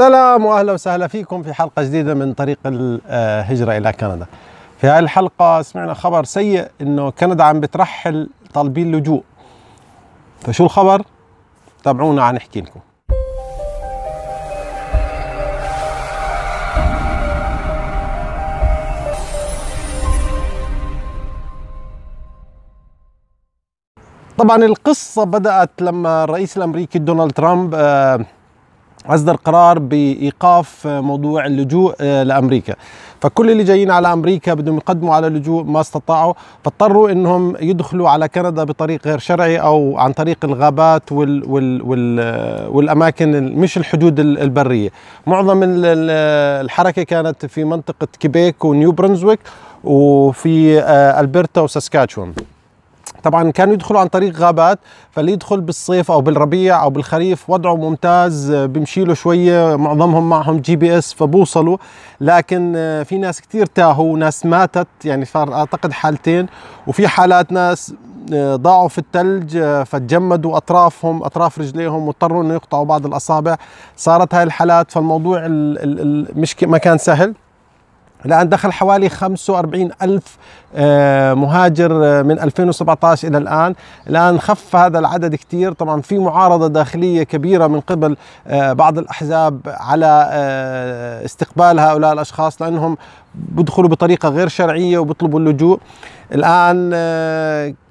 السلام واهلا وسهلا فيكم في حلقه جديده من طريق الهجره آه، الى كندا. في هذه الحلقه سمعنا خبر سيء انه كندا عم بترحل طالبين لجوء. فشو الخبر؟ تابعونا نحكي لكم. طبعا القصة بدأت لما الرئيس الأمريكي دونالد ترامب آه أصدر قرار بإيقاف موضوع اللجوء آه، لأمريكا فكل اللي جايين على أمريكا بدهم يقدموا على لجوء ما استطاعوا فاضطروا أنهم يدخلوا على كندا بطريق غير شرعي أو عن طريق الغابات وال وال وال آه، والأماكن مش الحدود البرية معظم الحركة كانت في منطقة كيبيك ونيو برنزويك وفي آه، ألبرتا وساسكاتشوان طبعا كانوا يدخلوا عن طريق غابات فاللي يدخل بالصيف او بالربيع او بالخريف وضعه ممتاز بمشي له شويه معظمهم معهم جي بي اس فبوصلوا لكن آه، في ناس كثير تاهوا وناس ماتت يعني صار اعتقد حالتين وفي حالات ناس آه، ضاعوا في الثلج آه، فتجمدوا اطرافهم اطراف رجليهم واضطروا انه يقطعوا بعض الاصابع صارت هاي الحالات فالموضوع مش ما كان سهل الآن دخل حوالي 45 ألف آه، مهاجر آه، من 2017 إلى الآن الآن خف هذا العدد كثير طبعا في معارضة داخلية كبيرة من قبل آه، بعض الأحزاب على استقبال هؤلاء الأشخاص لأنهم بدخلوا بطريقة غير شرعية وبيطلبوا اللجوء الآن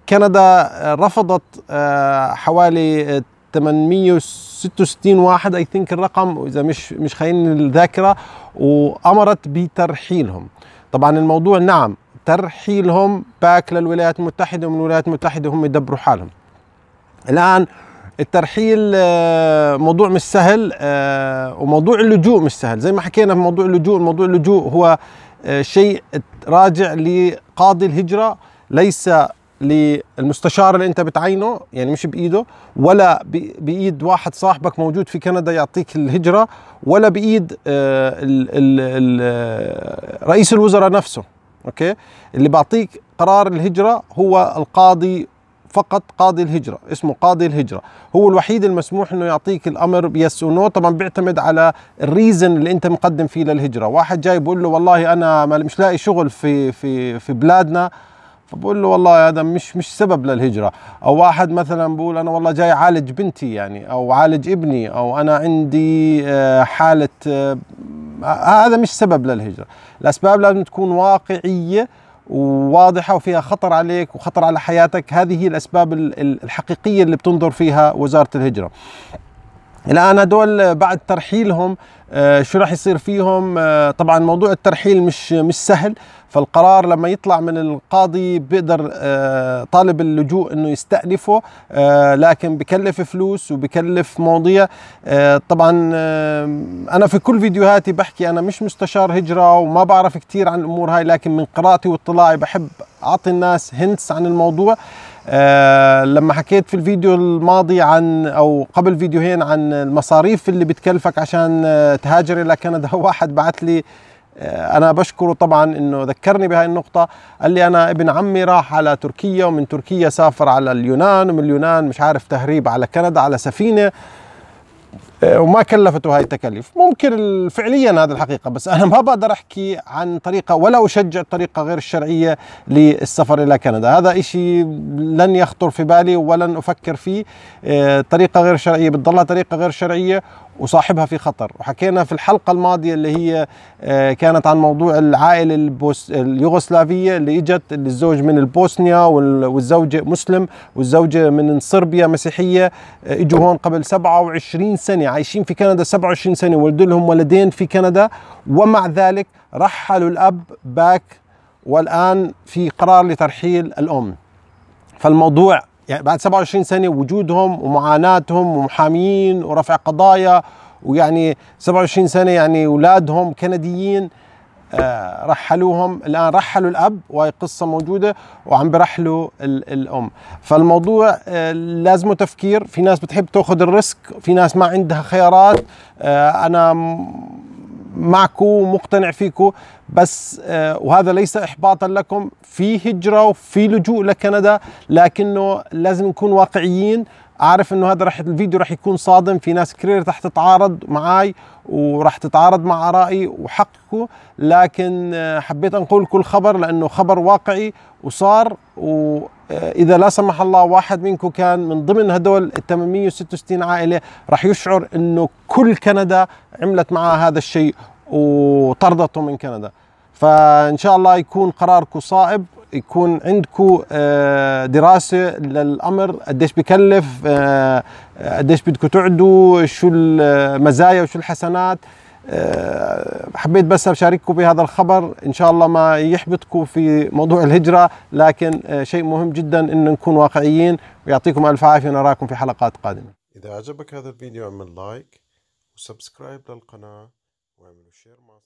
كندا رفضت حوالي 866 واحد اي ثينك الرقم اذا مش مش خاينين الذاكره وامرت بترحيلهم طبعا الموضوع نعم ترحيلهم باك للولايات المتحده ومن الولايات المتحده هم يدبروا حالهم الان الترحيل آه، موضوع مش سهل آه، وموضوع اللجوء مش سهل زي ما حكينا في موضوع اللجوء موضوع اللجوء هو آه، شيء راجع لقاضي الهجرة ليس للمستشار اللي انت بتعينه يعني مش بايده ولا بايد واحد صاحبك موجود في كندا يعطيك الهجره ولا بايد آه، آه، رئيس الوزراء نفسه اوكي اللي بيعطيك قرار الهجره هو القاضي فقط قاضي الهجرة اسمه قاضي الهجرة هو الوحيد المسموح انه يعطيك الامر بيس ونو طبعا بيعتمد على الريزن اللي انت مقدم فيه للهجرة واحد جاي بيقول له والله انا مش لاقي شغل في في في بلادنا بقول له والله هذا مش مش سبب للهجره او واحد مثلا بقول انا والله جاي عالج بنتي يعني او عالج ابني او انا عندي آه، حاله آه، آه، هذا مش سبب للهجره الاسباب لازم تكون واقعيه وواضحه وفيها خطر عليك وخطر على حياتك هذه هي الاسباب الحقيقيه اللي بتنظر فيها وزاره الهجره الان هدول بعد ترحيلهم آه، شو راح يصير فيهم آه، طبعا موضوع الترحيل مش مش سهل فالقرار لما يطلع من القاضي بيقدر آه، طالب اللجوء انه يستأنفه لكن بكلف فلوس وبكلف مواضيع طبعا انا في كل فيديوهاتي بحكي انا مش مستشار هجرة وما بعرف كثير عن الامور هاي لكن من قراءتي واطلاعي بحب اعطي الناس هنتس عن الموضوع آه لما حكيت في الفيديو الماضي عن او قبل فيديوهين عن المصاريف اللي بتكلفك عشان آه، تهاجر الى كندا واحد بعث لي آه انا بشكره طبعا انه ذكرني بهاي النقطه قال لي انا ابن عمي راح على تركيا ومن تركيا سافر على اليونان ومن اليونان مش عارف تهريب على كندا على سفينه آه، وما كلفته هاي التكاليف ممكن فعليا هذا الحقيقة بس أنا ما بقدر أحكي عن طريقة ولا أشجع طريقة غير الشرعية للسفر إلى كندا هذا إشي لن يخطر في بالي ولن أفكر فيه آه، طريقة غير شرعية بتضلها طريقة غير شرعية وصاحبها في خطر وحكينا في الحلقة الماضية اللي هي آه، كانت عن موضوع العائلة اليوغوسلافية اللي اجت الزوج من البوسنيا والزوجة مسلم والزوجة من صربيا مسيحية آه، اجوا هون قبل 27 سنة عايشين في كندا 27 سنة ولدوا لهم ولدين في كندا ومع ذلك رحلوا الأب باك والآن في قرار لترحيل الأم فالموضوع يعني بعد 27 سنه وجودهم ومعاناتهم ومحاميين ورفع قضايا ويعني 27 سنه يعني اولادهم كنديين آه، رحلوهم الان رحلوا الاب وهي قصه موجوده وعم برحلوا الام فالموضوع آه، لازمه تفكير في ناس بتحب تاخذ الريسك في ناس ما عندها خيارات آه، انا معكم ومقتنع فيكم بس آه، وهذا ليس إحباطا لكم في هجرة وفي لجوء لكندا لكنه لازم نكون واقعيين عارف انه هذا راح الفيديو راح يكون صادم في ناس كثير راح تتعارض معي وراح تتعارض مع ارائي وحقكم لكن آه، حبيت انقل كل خبر لانه خبر واقعي وصار واذا آه، لا سمح الله واحد منكم كان من ضمن هدول ال 866 عائله رح يشعر انه كل كندا عملت معها هذا الشيء وطردته من كندا فان شاء الله يكون قراركم صائب يكون عندكم آه، دراسه للامر قديش بكلف آه، قديش بدكم تعدوا شو المزايا وشو الحسنات آه، حبيت بس اشارككم بهذا الخبر ان شاء الله ما يحبطكم في موضوع الهجره لكن شيء مهم جدا ان نكون واقعيين ويعطيكم الف عافيه ونراكم في حلقات قادمه اذا عجبك هذا الفيديو اعمل لايك وسبسكرايب للقناه واعملوا شير مع